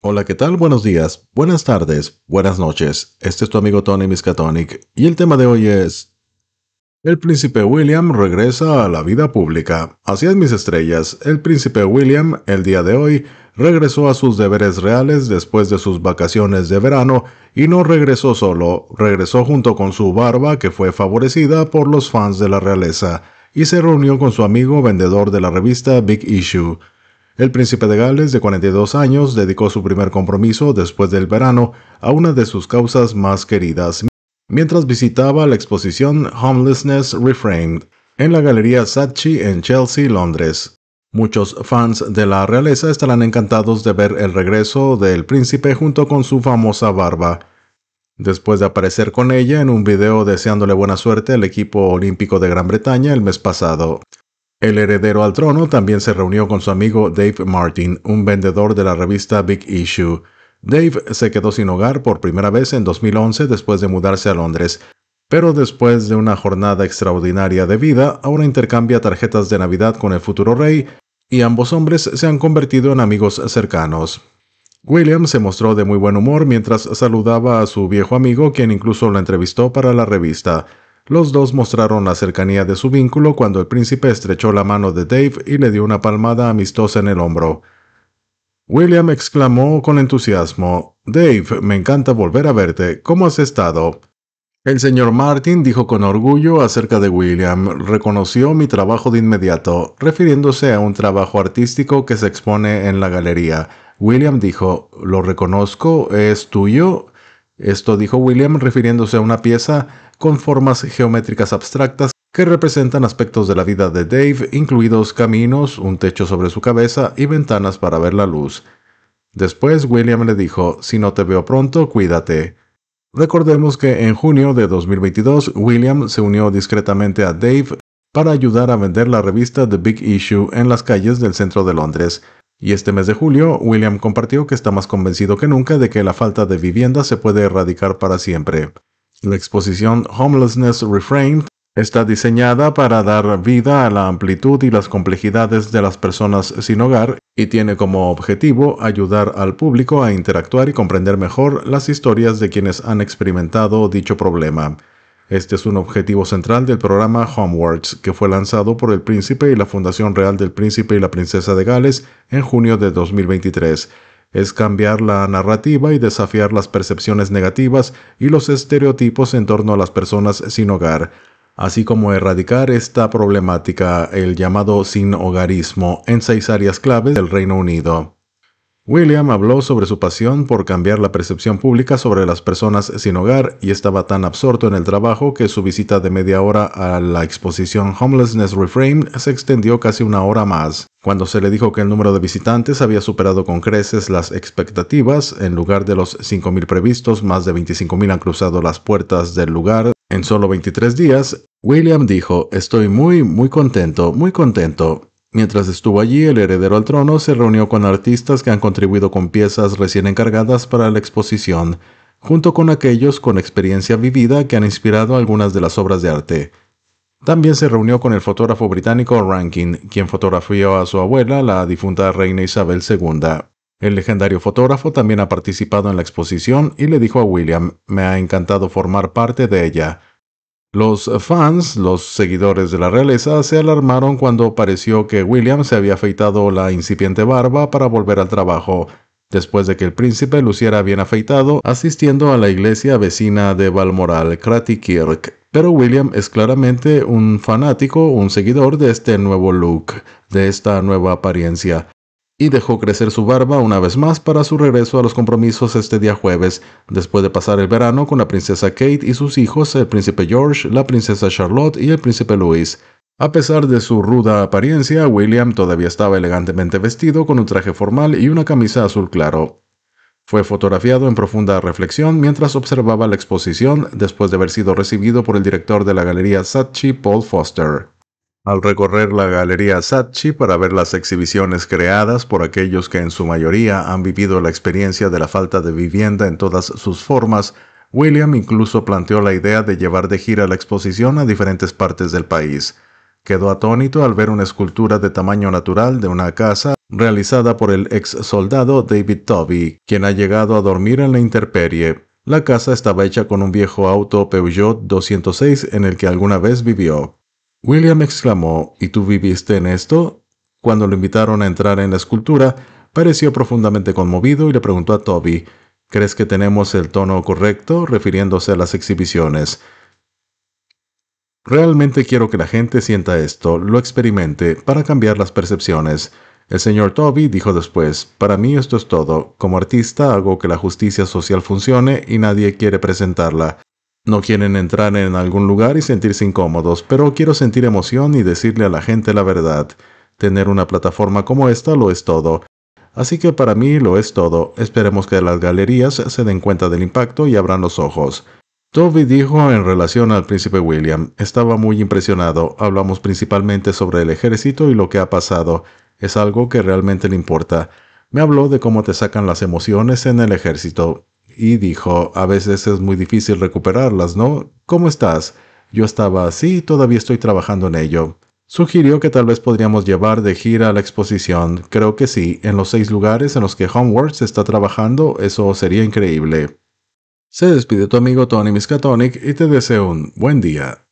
Hola, ¿qué tal? Buenos días, buenas tardes, buenas noches. Este es tu amigo Tony Miskatonic y el tema de hoy es... El príncipe William regresa a la vida pública. Así es, mis estrellas. El príncipe William, el día de hoy, regresó a sus deberes reales después de sus vacaciones de verano y no regresó solo, regresó junto con su barba que fue favorecida por los fans de la realeza y se reunió con su amigo vendedor de la revista Big Issue. El príncipe de Gales, de 42 años, dedicó su primer compromiso después del verano a una de sus causas más queridas, mientras visitaba la exposición Homelessness Reframed en la Galería Saatchi en Chelsea, Londres. Muchos fans de la realeza estarán encantados de ver el regreso del príncipe junto con su famosa barba. Después de aparecer con ella en un video deseándole buena suerte al equipo olímpico de Gran Bretaña el mes pasado, el heredero al trono también se reunió con su amigo Dave Martin, un vendedor de la revista Big Issue. Dave se quedó sin hogar por primera vez en 2011 después de mudarse a Londres, pero después de una jornada extraordinaria de vida, ahora intercambia tarjetas de Navidad con el futuro rey y ambos hombres se han convertido en amigos cercanos. William se mostró de muy buen humor mientras saludaba a su viejo amigo, quien incluso lo entrevistó para la revista. Los dos mostraron la cercanía de su vínculo cuando el príncipe estrechó la mano de Dave y le dio una palmada amistosa en el hombro. William exclamó con entusiasmo, Dave, me encanta volver a verte. ¿Cómo has estado? El señor Martin dijo con orgullo acerca de William, reconoció mi trabajo de inmediato, refiriéndose a un trabajo artístico que se expone en la galería. William dijo, ¿lo reconozco? ¿Es tuyo? Esto dijo William refiriéndose a una pieza con formas geométricas abstractas que representan aspectos de la vida de Dave, incluidos caminos, un techo sobre su cabeza y ventanas para ver la luz. Después William le dijo, si no te veo pronto, cuídate. Recordemos que en junio de 2022 William se unió discretamente a Dave para ayudar a vender la revista The Big Issue en las calles del centro de Londres. Y este mes de julio, William compartió que está más convencido que nunca de que la falta de vivienda se puede erradicar para siempre. La exposición Homelessness Reframed está diseñada para dar vida a la amplitud y las complejidades de las personas sin hogar y tiene como objetivo ayudar al público a interactuar y comprender mejor las historias de quienes han experimentado dicho problema. Este es un objetivo central del programa Homewards, que fue lanzado por el Príncipe y la Fundación Real del Príncipe y la Princesa de Gales en junio de 2023. Es cambiar la narrativa y desafiar las percepciones negativas y los estereotipos en torno a las personas sin hogar, así como erradicar esta problemática, el llamado sin hogarismo, en seis áreas claves del Reino Unido. William habló sobre su pasión por cambiar la percepción pública sobre las personas sin hogar y estaba tan absorto en el trabajo que su visita de media hora a la exposición Homelessness Reframe se extendió casi una hora más. Cuando se le dijo que el número de visitantes había superado con creces las expectativas, en lugar de los 5.000 previstos, más de 25.000 han cruzado las puertas del lugar en solo 23 días, William dijo, estoy muy, muy contento, muy contento. Mientras estuvo allí, el heredero al trono se reunió con artistas que han contribuido con piezas recién encargadas para la exposición, junto con aquellos con experiencia vivida que han inspirado algunas de las obras de arte. También se reunió con el fotógrafo británico Rankin, quien fotografió a su abuela, la difunta reina Isabel II. El legendario fotógrafo también ha participado en la exposición y le dijo a William, me ha encantado formar parte de ella. Los fans, los seguidores de la realeza, se alarmaron cuando pareció que William se había afeitado la incipiente barba para volver al trabajo, después de que el príncipe luciera bien afeitado asistiendo a la iglesia vecina de Balmoral, Kirk. Pero William es claramente un fanático, un seguidor de este nuevo look, de esta nueva apariencia y dejó crecer su barba una vez más para su regreso a los compromisos este día jueves, después de pasar el verano con la princesa Kate y sus hijos, el príncipe George, la princesa Charlotte y el príncipe Louis. A pesar de su ruda apariencia, William todavía estaba elegantemente vestido con un traje formal y una camisa azul claro. Fue fotografiado en profunda reflexión mientras observaba la exposición después de haber sido recibido por el director de la galería Satchi, Paul Foster al recorrer la Galería Satchi para ver las exhibiciones creadas por aquellos que en su mayoría han vivido la experiencia de la falta de vivienda en todas sus formas, William incluso planteó la idea de llevar de gira la exposición a diferentes partes del país. Quedó atónito al ver una escultura de tamaño natural de una casa realizada por el ex soldado David Toby, quien ha llegado a dormir en la intemperie. La casa estaba hecha con un viejo auto Peugeot 206 en el que alguna vez vivió. William exclamó, ¿Y tú viviste en esto? Cuando lo invitaron a entrar en la escultura, pareció profundamente conmovido y le preguntó a Toby, ¿crees que tenemos el tono correcto? refiriéndose a las exhibiciones. Realmente quiero que la gente sienta esto, lo experimente, para cambiar las percepciones. El señor Toby dijo después, para mí esto es todo, como artista hago que la justicia social funcione y nadie quiere presentarla. No quieren entrar en algún lugar y sentirse incómodos, pero quiero sentir emoción y decirle a la gente la verdad. Tener una plataforma como esta lo es todo. Así que para mí lo es todo. Esperemos que las galerías se den cuenta del impacto y abran los ojos. Toby dijo en relación al príncipe William, estaba muy impresionado, hablamos principalmente sobre el ejército y lo que ha pasado, es algo que realmente le importa. Me habló de cómo te sacan las emociones en el ejército, y dijo, a veces es muy difícil recuperarlas, ¿no? ¿Cómo estás? Yo estaba así y todavía estoy trabajando en ello. Sugirió que tal vez podríamos llevar de gira a la exposición. Creo que sí, en los seis lugares en los que Homeworks está trabajando, eso sería increíble. Se despide tu amigo Tony Miskatonic y te deseo un buen día.